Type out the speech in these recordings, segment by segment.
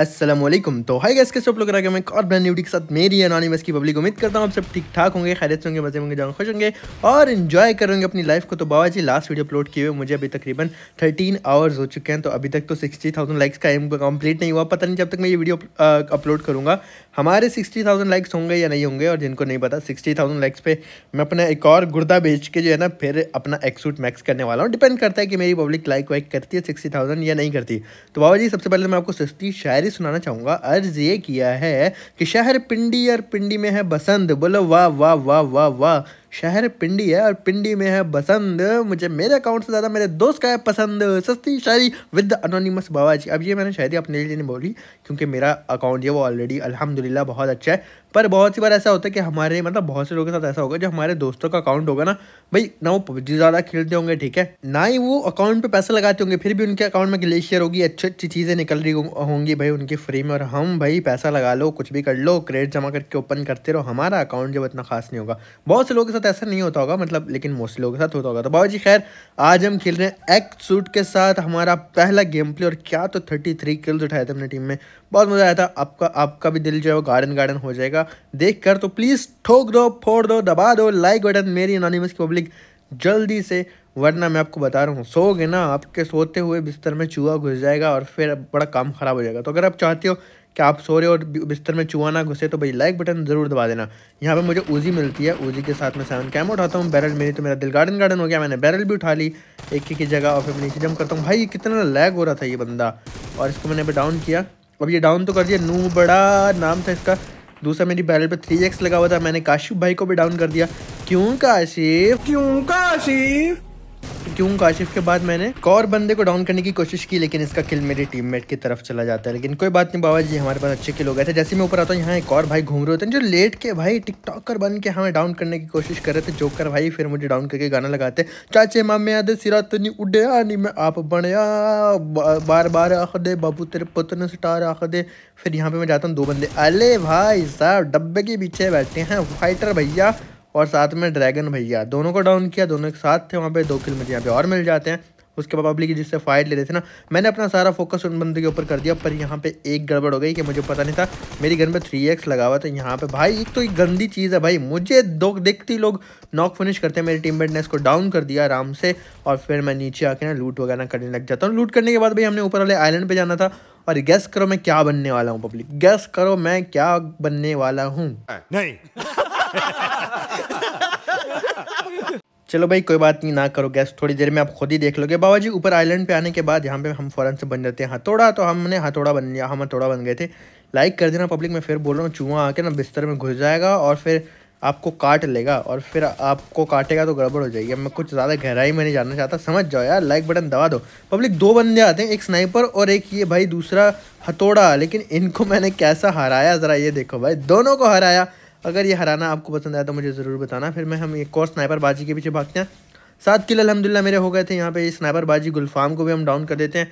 असलम तो hi guys कैसे आप लोग मैं और ब्रांड न्यूटी के साथ मेरी अनॉनिमस की पब्लिक उम्मीद करता हूँ आप सब ठीक ठाक होंगे खैरियत होंगे मजे होंगे जहाँ खुश होंगे और इन्जॉय करेंगे अपनी लाइफ को तो Baba ji last video upload किए हुए मुझे अभी तकरीबन थर्टीन आवर्स हो चुके हैं तो अभी तक तो सिक्सटी थाउजेंड लाइक्स का एम कम्प्लीट नहीं हुआ पता नहीं जब तक मैं ये वीडियो अपलोड करूँगा हमारे सिक्सटी थाउजेंड लाइक्स होंगे या नहीं होंगे और जिनको नहीं पता सिक्सटी थाउजेंड लाइक्स पे मैं अपना एक और गुर्दा बेच के जो है ना फिर अपना एक्सूट मैक्स करने वाला हूँ डिपेंड करता है कि मेरी पब्लिक लाइक वाइक करती है सिक्सटी थाउजेंड या नहीं करती तो बाबा जी सबसे पहले मैं आपको सस्ती शायरी कहानी सुनाना चाहूँगा अर्ज ये किया है कि शहर पिंडी और पिंडी में है बसंत बोलो वाह वाह वाह वाह वाह शहर पिंडी है और पिंडी में है बसंत मुझे मेरे अकाउंट से ज़्यादा मेरे दोस्त का है पसंद सस्ती शायरी विद अनोनीमस बाबा जी अब ये मैंने शायरी अपने लिए नहीं बोली क्योंकि मेरा अकाउंट जो है वो ऑलरेडी अलहमदिल्ला बहुत अच्छा है पर बहुत सी बार ऐसा होता है कि हमारे मतलब बहुत से लोगों के साथ ऐसा होगा जो हमारे दोस्तों का अकाउंट होगा ना भाई ना वो पबजी ज़्यादा खेलते होंगे ठीक है ना ही वो अकाउंट पे पैसे लगाते होंगे फिर भी उनके अकाउंट में ग्लेशियर होगी अच्छी अच्छी चीज़ें निकल रही होंगी भाई उनकी फ्री में और हम भाई पैसा लगा लो कुछ भी कर लो क्रेडिट जमा करके ओपन करते रहो हमारा अकाउंट जब इतना खास नहीं होगा बहुत से लोग साथ ऐसा नहीं होता होगा मतलब लेकिन मोस्टली लोगों के साथ होता होगा तो बाबा जी खैर आज हम खेल रहे हैं एग सूट के साथ हमारा पहला गेम प्ले और क्या तो थर्टी थ्री किल्स उठाए थे अपने टीम में बहुत मज़ा आया था आपका आपका भी दिल जो है वो गार्डन गार्डन हो जाएगा देख कर तो प्लीज़ ठोक दो फोड़ दो दबा दो लाइक बटन मेरी अनोनिमस की पब्लिक जल्दी से वरना मैं आपको बता रहा हूँ सोगे ना आपके सोते हुए बिस्तर में चूहा घुस जाएगा और फिर बड़ा काम ख़राब हो जाएगा तो अगर आप चाहते हो कि आप सो रहे हो और बिस्तर में चुहा ना घुसे तो भाई लाइक बटन ज़रूर दबा देना यहाँ पे मुझे ऊजी मिलती है ऊजी के साथ मैं सेवन कैम उठाता हूँ बैरल मेरी तो मेरा दिल गार्डन गार्डन हो गया मैंने बैरल भी उठा ली एक एक जगह और फिर मैं नीचे जम करता हूँ भाई कितना लैग हो रहा था ये बंदा और इसको मैंने अभी डाउन किया अब ये डाउन तो कर दिया नू बड़ा नाम था इसका दूसरा मेरी बैरल पर थ्री एक्स लगा हुआ था मैंने काशिफ भाई को भी डाउन कर दिया क्यों काशिफ क्यों काशिफ क्यों काशिफ के बाद मैंने एक और बंदे को डाउन करने की कोशिश की लेकिन इसका किल मेरे टीममेट की तरफ चला जाता है लेकिन कोई बात नहीं बाबा जी हमारे पास अच्छे किल हो गए थे जैसे मैं ऊपर आता हूँ यहाँ एक और भाई घूम रहे होते हैं जो लेट के भाई टिकटॉकर बन के हमें डाउन करने की कोशिश कर रहे थे जोकर भाई फिर मुझे डाउन करके गाना लगाते चाचे मामे याद सिरा तो नहीं उड़े नहीं मैं आप बनया बार बार आख दे बाबू तेरे पुत्र ने स्टार आख दे फिर यहाँ पे मैं जाता हूँ दो बंदे अले भाई साहब डब्बे के पीछे बैठे हैं फाइटर भैया और साथ में ड्रैगन भैया दोनों को डाउन किया दोनों एक साथ थे वहाँ पे दो किल मुझे यहाँ पे और मिल जाते हैं उसके बाद पब्लिक जिससे फाइट ले रहे थे ना मैंने अपना सारा फोकस उन बंदे के ऊपर कर दिया पर यहाँ पे एक गड़बड़ हो गई कि मुझे पता नहीं था मेरी गन पे थ्री एक्स लगा हुआ था यहाँ पे भाई एक तो एक गंदी चीज़ है भाई मुझे दो देखते लोग नॉक फिनिश करते हैं मेरे टीममेट ने इसको डाउन कर दिया आराम से और फिर मैं नीचे आके ना लूट वगैरह करने लग जाता हूँ लूट करने के बाद भाई हमने ऊपर वाले आइलैंड पर जाना था और गैस करो मैं क्या बनने वाला हूँ पब्लिक गैस करो मैं क्या बनने वाला हूँ नहीं चलो भाई कोई बात नहीं ना करो गैस थोड़ी देर में आप खुद ही देख लोगे बाबा जी ऊपर आइलैंड पे आने के बाद यहाँ पे हम फ़ौरन से बन जाते हैं हथौड़ा तो हमने हथौड़ा बन गया हम हथौड़ा बन गए थे लाइक कर देना पब्लिक में फिर बोल रहा हूँ चूहा आके ना बिस्तर में घुस जाएगा और फिर आपको काट लेगा और फिर आपको काटेगा तो गड़बड़ हो जाएगी मैं कुछ ज़्यादा गहराई में नहीं जानना चाहता समझ जाओ यार लाइक बटन दबा दो पब्लिक दो बंदे आते हैं एक स्नाइपर और एक ये भाई दूसरा हथौड़ा लेकिन इनको मैंने कैसा हराया ज़रा ये देखो भाई दोनों को हराया अगर ये हराना आपको पसंद आया तो मुझे ज़रूर बताना फिर मैं हम एक और स्नाइपर बाजी के पीछे भागते हैं सात किल अलहमदिल्ला मेरे हो गए थे यहाँ पे स्नाइपर बाजी गुलफाम को भी हम डाउन कर देते हैं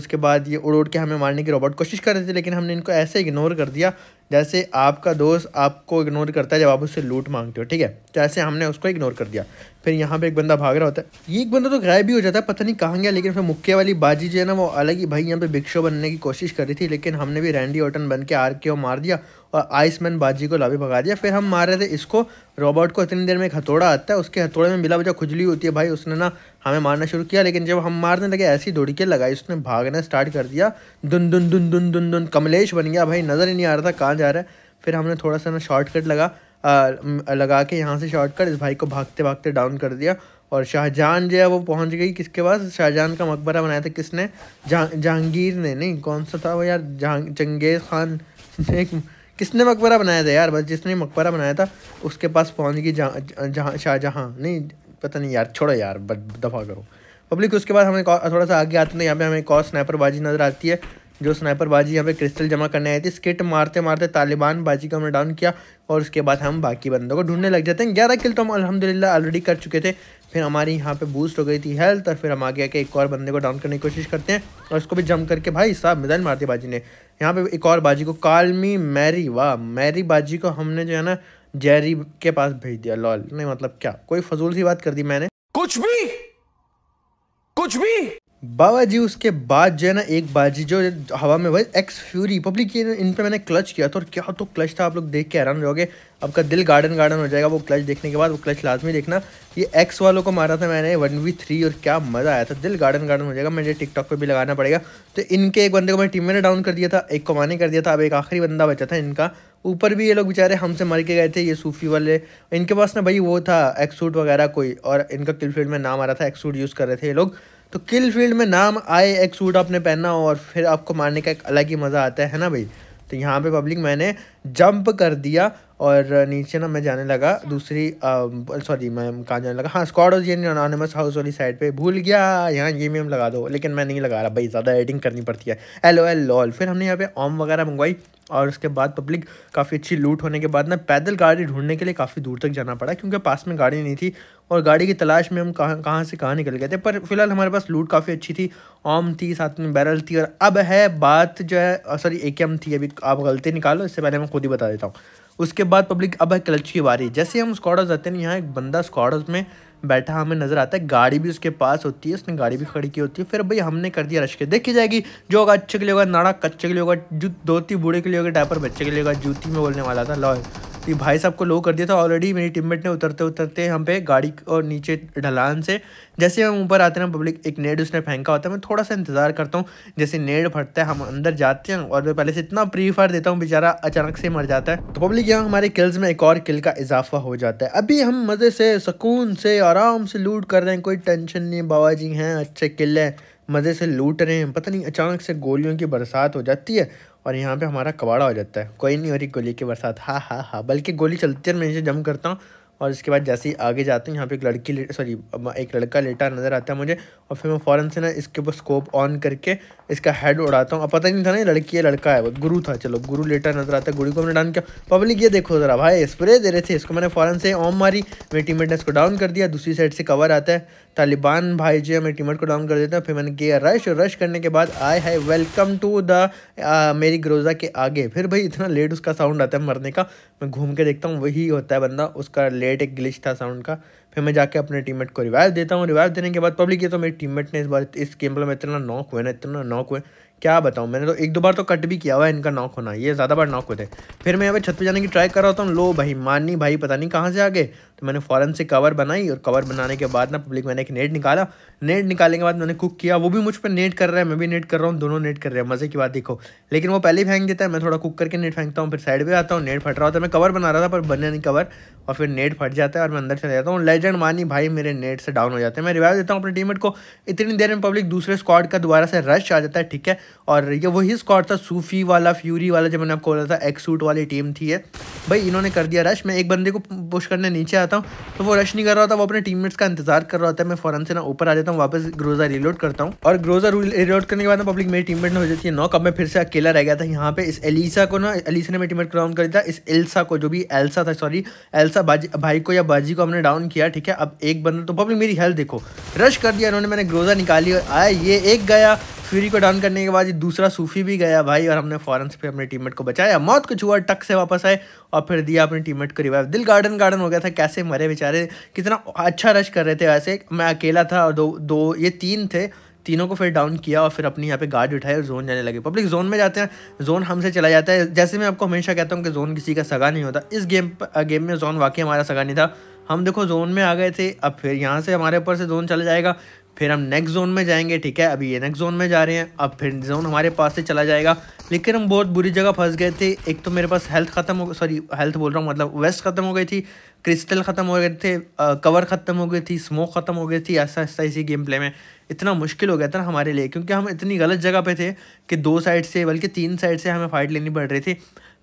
उसके बाद ये उड़ उड़ के हमें मारने की रोबोट कोशिश कर रहे थे लेकिन हमने इनको ऐसे इग्नोर कर दिया जैसे आपका दोस्त आपको इग्नोर करता है जब आप उससे लूट मांगते हो ठीक है तो ऐसे हमने उसको इग्नोर कर दिया फिर यहाँ पे एक बंदा भाग रहा होता है ये एक बंदा तो गायब भी हो जाता है पता नहीं कहाँ गया लेकिन उसमें मुक्के वाली बाजी जो है ना वो अलग ही भाई यहाँ पे भिक्षो बनने की कोशिश कर रही थी लेकिन हमने भी रैंडी ऑटन बन के आर के मार दिया और आइसमैन बाजी को लाभी भगा दिया फिर हम मार रहे थे इसको रॉबर्ट को इतनी देर में एक हथौड़ा आता है उसके हथौड़े में मिला वजह खुजली होती है भाई उसने ना हमें मारना शुरू किया लेकिन जब हम मारने लगे ऐसी के लगाई उसने भागना स्टार्ट कर दिया दुन दुन दुन दुन दुन दुन कमलेश बन गया भाई नज़र ही नहीं आ रहा था कान जा रहा है फिर हमने थोड़ा सा ना शॉर्टकट लगा आ, लगा के यहाँ से शॉर्टकट इस भाई को भागते भागते डाउन कर दिया और शाहजहान जो है वो पहुँच गई किसके पास शाहजहान का मकबरा बनाया था किसने जहा जहांगीर ने नहीं कौन सा था वो यार चंगेज़ खान ने किसने मकबरा बनाया था यार बस जिसने मकबरा बनाया था उसके पास पहुँच गई शाहजहाँ नहीं पता नहीं यार छोड़ो यार दफा करो पब्लिक उसके बाद हमें थोड़ा सा आगे आते हैं यहाँ पे हमें एक स्नैपर बाजी नज़र आती है जो स्नाइपर बाजी यहाँ पे क्रिस्टल जमा करने आई थी स्किट मारते मारते तालिबान बाजी को हमने डाउन किया और उसके बाद हम बाकी बंदों को ढूंढने लग जाते हैं ग्यारह किल तो हम अलहमदिल्ला ऑलरेडी कर चुके थे फिर हमारी यहाँ पे बूस्ट हो गई थी हेल्थ और फिर हम आगे आके एक और बंदे को डाउन करने की कोशिश करते हैं और उसको भी जम करके भाई साहब मिजाइल मारती बाजी ने यहाँ पे एक और बाजी को कालमी मैरी वाह मैरी बाजी को हमने जो है ना जेरी के पास भेज दिया लॉल नहीं मतलब क्या कोई फजूल सी बात कर दी मैंने कुछ भी कुछ भी बाबा जी उसके बाद जो है ना एक बाजी जो हवा में वही एक्स फ्यूरी पब्लिक ये इन पे मैंने क्लच किया था और क्या तो क्लच था आप लोग देख के हैरान हो जाओगे आपका दिल गार्डन गार्डन हो जाएगा वो क्लच देखने के बाद वो क्लच लाजमी देखना ये एक्स वालों को मारा था मैंने वन वी थ्री और क्या मज़ा आया था दिल गार्डन गार्डन हो जाएगा मुझे टिकटॉक पर भी लगाना पड़ेगा तो इनके एक बंदे को मैंने टीम में डाउन कर दिया था एक को माने कर दिया था अब एक आखिरी बंदा बचा था इनका ऊपर भी ये लोग बेचारे हमसे मर के गए थे ये सूफी वाले इनके पास ना भाई वो था एक्सूट वगैरह कोई और इनका किलफील्ड में नाम आ रहा था एक्सूट यूज़ कर रहे थे ये लोग तो किल फील्ड में नाम आए एक सूट आपने पहना हो और फिर आपको मारने का एक अलग ही मज़ा आता है ना भाई तो यहाँ पे पब्लिक मैंने जंप कर दिया और नीचे ना मैं जाने लगा दूसरी सॉरी मैं कहाँ जाने लगा हाँ स्कॉड और ये अनोनमस हाउस वाली साइड पे भूल गया यहाँ ये मेम लगा दो लेकिन मैं नहीं लगा रहा भाई ज़्यादा एडिटिंग करनी पड़ती है एल ओ एल लॉल फिर हमने यहाँ पे ऑम वगैरह मंगवाई और उसके बाद पब्लिक काफ़ी अच्छी लूट होने के बाद ना पैदल गाड़ी ढूंढने के लिए काफ़ी दूर तक जाना पड़ा क्योंकि पास में गाड़ी नहीं थी और गाड़ी की तलाश में हम कहाँ कहाँ से कहाँ निकल गए थे पर फिलहाल हमारे पास लूट काफ़ी अच्छी थी ऑम थी साथ में बैरल थी और अब है बात जो है सॉरी ए थी अभी आप गलती निकालो इससे पहले हम खुद ही बता देता हूँ उसके बाद पब्लिक अब है क्लच की बारी जैसे हम स्कॉडर्स हाउस आते हैं यहाँ एक बंदा स्कॉडर्स में बैठा हमें नज़र आता है गाड़ी भी उसके पास होती है उसने गाड़ी भी खड़ी की होती है फिर भाई हमने कर दिया रश के देखी जाएगी जो होगा अच्छे के लिए होगा नाड़ा कच्चे के लिए होगा जो धोती बूढ़े के लिए होगा डायपर बच्चे के लिए होगा जूती में बोलने वाला था लॉ ये भाई साहब को लो कर दिया था ऑलरेडी मेरी टीममेट ने उतरते उतरते हम पे गाड़ी और नीचे ढलान से जैसे हम ऊपर आते हैं पब्लिक एक नेड उसने फेंका होता है मैं थोड़ा सा इंतज़ार करता हूँ जैसे नेड़ फटता है हम अंदर जाते हैं और मैं पहले से इतना प्री देता हूँ बेचारा अचानक से मर जाता है तो पब्लिक यहाँ हमारे किल्स में एक और किल का इजाफा हो जाता है अभी हम मज़े से सुकून से आराम से लूट कर रहे हैं कोई टेंशन नहीं बाबा जी हैं अच्छे किल है मज़े से लूट रहे हैं पता नहीं अचानक से गोलियों की बरसात हो जाती है और यहाँ पे हमारा कबाड़ा हो जाता है कोई नहीं हो रही गोली के बरसात हाँ हाँ हाँ बल्कि गोली चलते मैं इसे जम करता हूँ और इसके बाद जैसे ही आगे जाते हैं यहाँ पे एक लड़की सॉरी एक लड़का लेटा नज़र आता है मुझे और फिर मैं फ़ौरन से ना इसके ऊपर स्कोप ऑन करके इसका हेड उड़ाता हूँ अब पता नहीं था ना लड़की है लड़का है वो गुरु था चलो गुरु लेटा नज़र आता है गुरु को हमने डाउन किया पब्लिक ये देखो ज़रा भाई स्प्रे दे रहे थे इसको मैंने फ़ौरन से ऑम मारी मेरी टीम ने इसको डाउन कर दिया दूसरी साइड से कवर आता है तालिबान भाई जो है मेरी टीमेट को डाउन कर देता हूँ फिर मैंने किया रश और रश करने के बाद आई है वेलकम टू द मेरी ग्रोज़ा के आगे फिर भाई इतना लेट उसका साउंड आता है मरने का मैं घूम के देखता हूँ वही होता है बंदा उसका लेट एट एक ग्लिच था साउंड का फिर मैं जाके अपने टीममेट को रिवाइव देता हूँ रिवाइव देने के बाद पब्लिक ये तो मेरी टीममेट ने इस बार इस गेम में इतना नॉक हुआ ना इतना नॉक हुआ क्या बताऊँ मैंने तो एक दो बार तो कट भी किया हुआ है इनका नॉक होना ये ज़्यादा बार नॉक होते फिर मैं यहाँ पे छत पे जाने की ट्राई कर रहा होता हूँ लो भाई माननी भाई पता नहीं कहाँ से आ गए तो मैंने फ़ौरन से कवर बनाई और कवर बनाने के बाद ना पब्लिक मैंने एक नेट निकाला नेट निकालने के बाद मैंने कुक किया वो भी मुझ पर नेट कर रहा है मैं भी नेट कर रहा हूँ दोनों नेट कर रहे हैं मज़े की बात देखो लेकिन वो पहले फेंक देता है मैं थोड़ा कुक करके नेट फेंकता हूँ फिर साइड पर आता हूँ नेट फट रहा होता है मैं कवर बना रहा था पर बने नहीं कवर और फिर नेट फट जाता है और मैं अंदर चले जाता हूँ लेजेंड मानी भाई मेरे नेट से डाउन हो जाते हैं मैं रिवाइव देता हूँ अपने टीम को इतनी देर में पब्लिक दूसरे स्क्वाड का दोबारा से रश आ जाता है ठीक है और ये वही स्कॉट था सूफी वाला फ्यूरी वाला जब मैंने आपको बोला था एक्स सूट वाली टीम थी है भाई इन्होंने कर दिया रश मैं एक बंदे को पुश करने नीचे आता हूँ तो वो रश नहीं कर रहा था वो अपने टीममेट्स का इंतजार कर रहा था मैं फ़ौरन से ना ऊपर आ जाता हूँ वापस ग्रोजा रिलोड करता हूँ और ग्रोजा रिलोड करने के बाद पब्लिक मेरी टीम ने हो जाती है नॉक अब मैं फिर से अकेला रह गया था यहाँ पे इस एलिसा को ना एलिसा ने मेरी टीममेट डाउन कर दिया इस एल्सा को जो भी एल्सा था सॉरी एल्सा भाई को या बाजी को हमने डाउन किया ठीक है अब एक बंदा तो पब्लिक मेरी हेल्थ देखो रश कर दिया इन्होंने मैंने ग्रोजा निकाली आया ये एक गया फ्यूरी को डाउन करने के बाद ये दूसरा सूफी भी गया भाई और हमने फॉरन से फिर अपने टीममेट को बचाया मौत कुछ हुआ टक से वापस आए और फिर दिया अपने टीममेट को रिवाइव दिल गार्डन गार्डन हो गया था कैसे मरे बेचारे कितना अच्छा रश कर रहे थे वैसे मैं अकेला था और दो दो ये तीन थे तीनों को फिर डाउन किया और फिर अपनी यहाँ पे गार्ड उठाए और जोन जाने लगे पब्लिक जोन में जाते हैं जोन हमसे चला जाता है जैसे मैं आपको हमेशा कहता हूँ कि जोन किसी का सगा नहीं होता इस गेम गेम में जोन वाकई हमारा सगा नहीं था हम देखो जोन में आ गए थे अब फिर यहाँ से हमारे ऊपर से जोन चला जाएगा फिर हम नेक्स्ट जोन में जाएंगे ठीक है अभी ये नेक्स्ट जोन में जा रहे हैं अब फिर जोन हमारे पास से चला जाएगा लेकिन हम बहुत बुरी जगह फंस गए थे एक तो मेरे पास हेल्थ ख़त्म हो सॉरी हेल्थ बोल रहा हूँ मतलब वेस्ट ख़त्म हो गई थी क्रिस्टल ख़त्म हो गए थे कवर ख़त्म हो गई थी स्मोक ख़त्म हो गई थी ऐसा ऐसा इसी गेम प्ले में इतना मुश्किल हो गया था ना हमारे लिए क्योंकि हम इतनी गलत जगह पे थे कि दो साइड से बल्कि तीन साइड से हमें फाइट लेनी पड़ रही थी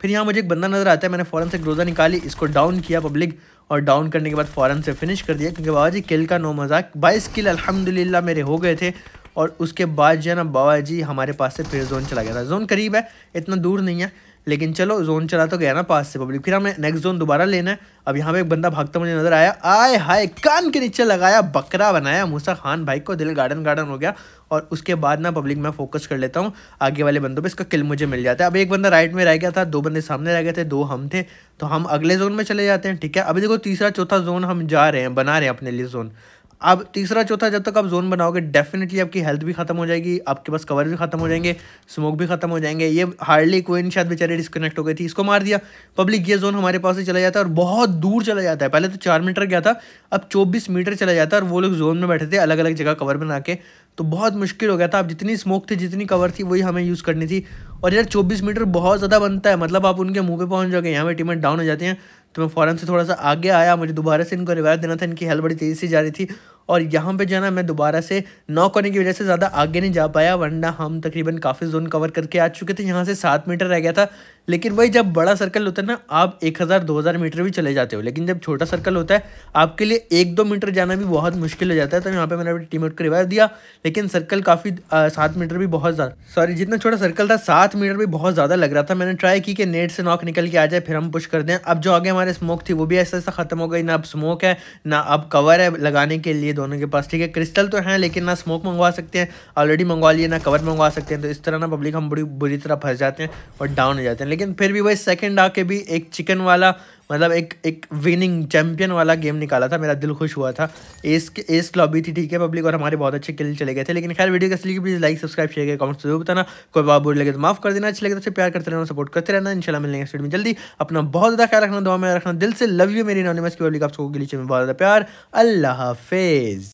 फिर यहाँ मुझे एक बंदा नज़र आता है मैंने फ़ौरन से ग्रोजा निकाली इसको डाउन किया पब्लिक और डाउन करने के बाद फ़ौरन से फिनिश कर दिया क्योंकि बाबा जी किल का नो मजाक बाईस किल अलहमदिल्ला मेरे हो गए थे और उसके बाद जो है ना बाबा जी हमारे पास से फिर जोन चला गया था जोन करीब है इतना दूर नहीं है लेकिन चलो जोन चला तो गया ना पास से पब्लिक फिर हमें नेक्स्ट जोन दोबारा लेना है अब यहाँ पे एक बंदा भागता मुझे नजर आया आए हाय कान के नीचे लगाया बकरा बनाया मूसा खान भाई को दिल गार्डन गार्डन हो गया और उसके बाद ना पब्लिक मैं फोकस कर लेता हूँ आगे वाले बंदों पे इसका किल मुझे मिल जाता है अब एक बंदा राइट में रह गया था दो बंदे सामने रह गए थे दो हम थे तो हम अगले जोन में चले जाते हैं ठीक है अभी देखो तीसरा चौथा जोन हम जा रहे हैं बना रहे हैं अपने लिए जोन अब तीसरा चौथा जब तक आप जोन बनाओगे डेफिनेटली आपकी हेल्थ भी खत्म हो जाएगी आपके पास कवर भी खत्म हो जाएंगे स्मोक भी खत्म हो जाएंगे ये हार्डली क्विन शायद बेचारे डिस्कनेक्ट हो गई थी इसको मार दिया पब्लिक ये जोन हमारे पास से चला जाता है और बहुत दूर चला जाता है पहले तो चार मीटर गया था अब चौबीस मीटर चला जाता है और वो लोग जोन में बैठे थे अलग अलग जगह कवर बना के तो बहुत मुश्किल हो गया था अब जितनी स्मोक थी जितनी कवर थी वही हमें यूज़ करनी थी और यार 24 मीटर बहुत ज़्यादा बनता है मतलब आप उनके मुंह पे पहुंच जाओगे यहाँ पे टीमें डाउन हो जाते हैं तो मैं फ़ौरन से थोड़ा सा आगे आया मुझे दोबारा से इनको रिवाइव देना था इनकी हेल्थ बड़ी तेज़ी से जा रही थी और यहाँ पे जाना मैं दोबारा से नॉक होने की वजह से ज़्यादा आगे नहीं जा पाया वरना हम तकरीबन काफ़ी जोन कवर करके आ चुके थे यहाँ से सात मीटर रह गया था लेकिन वही जब बड़ा सर्कल होता है ना आप एक हज़ार दो हज़ार मीटर भी चले जाते हो लेकिन जब छोटा सर्कल होता है आपके लिए एक दो मीटर जाना भी बहुत मुश्किल हो जाता है तो यहाँ पर मैंने अपनी टीम को रिवाइव दिया लेकिन सर्कल काफ़ी सात मीटर भी बहुत ज़्यादा सॉरी जितना छोटा सर्कल था सात मीटर भी बहुत ज़्यादा लग रहा था मैंने ट्राई की कि नेट से नॉक निकल के आ जाए फिर हम पुश कर दें अब जो आगे हमारे स्मोक थी वो भी ऐसा ऐसा ख़त्म हो गई ना अब स्मोक है ना अब कवर है लगाने के लिए दोनों के पास ठीक है क्रिस्टल तो हैं लेकिन ना स्मोक मंगवा सकते हैं ऑलरेडी मंगवा लिए ना कवर मंगवा सकते हैं तो इस तरह ना पब्लिक हम बुरी बुरी तरह फंस जाते हैं और डाउन हो जाते हैं लेकिन फिर भी वही सेकेंड आके भी एक चिकन वाला मतलब एक एक विनिंग चैम्पियन वाला गेम निकाला था मेरा दिल खुश हुआ था एस एस लॉबी थी ठीक है पब्लिक और हमारे बहुत अच्छे किल चले गए थे लेकिन खैर वीडियो कैसे प्लीज़ लाइक सब्सक्राइब शेयर करें कमेंट्स जरूर बताना कोई बाबू बुरी लगे तो माफ़ कर देना अच्छे लगे तो प्यार करते रहना सपोर्ट करते रहना इनशाला मिलेंगे स्पीड में जल्दी अपना बहुत ज़्यादा ख्याल रखना दुआ में रखना दिल से लव यू मेरी नॉनिमस की पब्लिक आपको सबको बहुत ज़्यादा प्यार अल्लाह हाफेज